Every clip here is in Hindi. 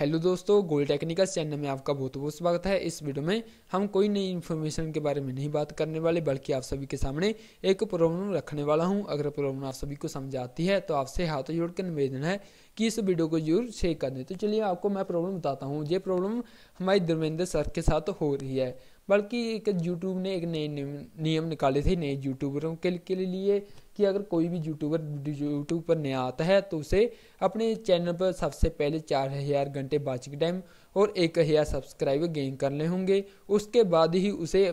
हेलो दोस्तों गोल टेक्निकल चैनल में आपका बहुत बहुत स्वागत है इस वीडियो में हम कोई नई इन्फॉर्मेशन के बारे में नहीं बात करने वाले बल्कि आप सभी के सामने एक प्रॉब्लम रखने वाला हूं अगर प्रॉब्लम आप सभी को समझ आती है तो आपसे हाथों जोड़ कर निवेदन है कि इस वीडियो को जरूर शेयर कर दें तो चलिए आपको मैं प्रॉब्लम बताता हूँ ये प्रॉब्लम हमारी धर्मेंद्र सर के साथ हो रही है बल्कि एक यूट्यूब ने एक नए नियम निकाले थे नए यूट्यूबरों के, लिए कि अगर कोई भी यूट्यूबर यूट्यूब पर नया आता है तो उसे अपने चैनल पर सबसे पहले चार हज़ार घंटे बाचिक टाइम और एक हज़ार सब्सक्राइबर गेन करने होंगे उसके बाद ही उसे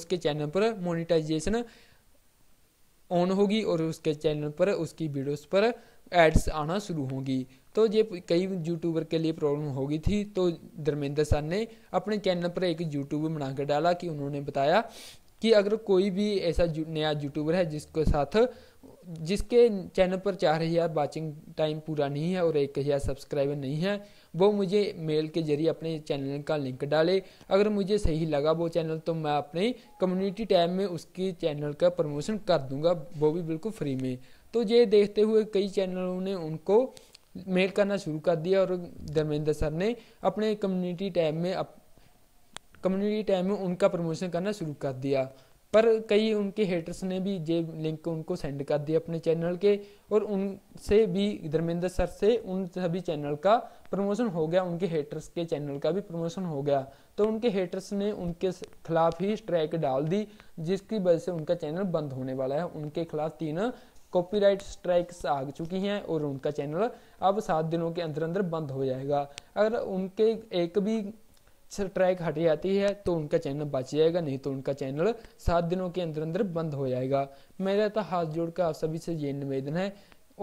उसके चैनल पर मोनिटाइजेशन ऑन होगी और उसके चैनल पर उसकी वीडियोस पर एड्स आना शुरू होंगी तो ये कई यूट्यूबर के लिए प्रॉब्लम हो गई थी तो धर्मेंद्र सर ने अपने चैनल पर एक यूट्यूब बनाकर डाला कि उन्होंने बताया कि अगर कोई भी ऐसा नया यूट्यूबर है जिसके साथ जिसके चैनल पर चार हज़ार वाचिंग टाइम पूरा नहीं है और एक हज़ार सब्सक्राइबर नहीं है वो मुझे मेल के जरिए अपने चैनल का लिंक डाले अगर मुझे सही लगा वो चैनल तो मैं अपने कम्युनिटी टैब में उसकी चैनल का प्रमोशन कर दूंगा वो भी बिल्कुल फ्री में तो ये देखते हुए कई चैनलों ने उनको मेल करना शुरू कर दिया और धर्मेंद्र सर ने अपने कम्युनिटी टैब में अप, कम्युनिटी टाइम में उनका प्रमोशन करना शुरू कर दिया पर कई उनके हेटर्स ने भी ये लिंक उनको सेंड कर दिया अपने चैनल के और उनसे भी धर्मेंद्र सर से उन सभी चैनल का प्रमोशन हो गया उनके हेटर्स के चैनल का भी प्रमोशन हो गया तो उनके हेटर्स ने उनके खिलाफ ही स्ट्राइक डाल दी जिसकी वजह से उनका चैनल बंद होने वाला है उनके खिलाफ तीन कॉपीराइट स्ट्राइक्स आ चुकी हैं और उनका चैनल अब सात दिनों के अंदर अंदर बंद हो जाएगा अगर उनके एक भी स्ट्राइक हट जाती है तो उनका चैनल बच जाएगा नहीं तो उनका चैनल सात दिनों के अंदर अंदर बंद हो जाएगा मेरा तो हाथ जोड़कर आप सभी से ये निवेदन है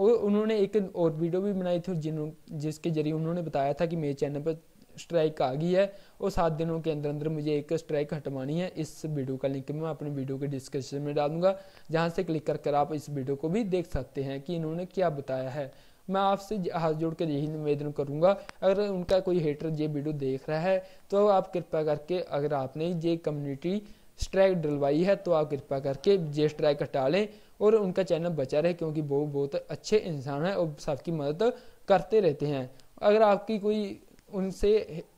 और उन्होंने एक और वीडियो भी बनाई थी जिन जिसके जरिए उन्होंने बताया था कि मेरे चैनल पर स्ट्राइक आ गई है और सात दिनों के अंदर अंदर मुझे एक स्ट्राइक हटवानी है इस वीडियो का लिंक मैं अपने वीडियो के डिस्क्रिप्शन में डालूंगा जहां से क्लिक कर आप इस वीडियो को भी देख सकते हैं कि इन्होंने क्या बताया है मैं आपसे हाथ जोड़ कर यही निवेदन करूँगा अगर उनका कोई हेटर ये वीडियो देख रहा है तो आप कृपया करके अगर आपने ये कम्युनिटी स्ट्राइक डलवाई है तो आप कृपा करके ये स्ट्राइक हटा लें और उनका चैनल बचा रहे क्योंकि वो बहुत अच्छे इंसान हैं और सबकी मदद करते रहते हैं अगर आपकी कोई उनसे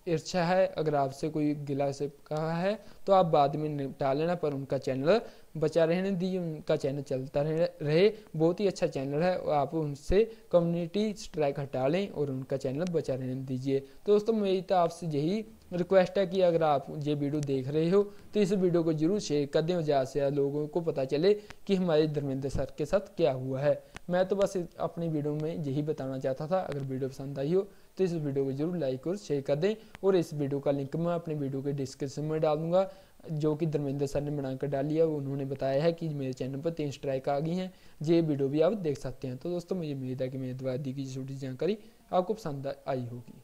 इच्छा है अगर आपसे कोई गिला से कहा है तो आप बाद में निपटा लेना पर उनका चैनल बचा रहने दीजिए उनका चैनल चलता रहे बहुत ही अच्छा चैनल है और आप उनसे कम्युनिटी स्ट्राइक हटा लें और उनका चैनल बचा रहने दीजिए तो दोस्तों मेरी तो आपसे यही रिक्वेस्ट है कि अगर आप ये वीडियो देख रहे हो तो इस वीडियो को जरूर शेयर कर दें ज़्यादा से ज़्यादा लोगों को पता चले कि हमारे धर्मेंद्र सर के साथ क्या हुआ है मैं तो बस अपनी वीडियो में यही बताना चाहता था अगर वीडियो पसंद आई हो तो इस वीडियो को जरूर लाइक और शेयर कर दें और इस वीडियो का लिंक मैं अपने वीडियो के डिस्क्रिप्शन में डाल जो कि धर्मेंद्र सर ने बनाकर डाली है उन्होंने बताया है कि मेरे चैनल पर तीन स्ट्राइक आ गई हैं ये वीडियो भी आप देख सकते हैं तो दोस्तों मुझे उम्मीद है कि मेरे द्वारा दी गई छोटी जानकारी आपको पसंद आई होगी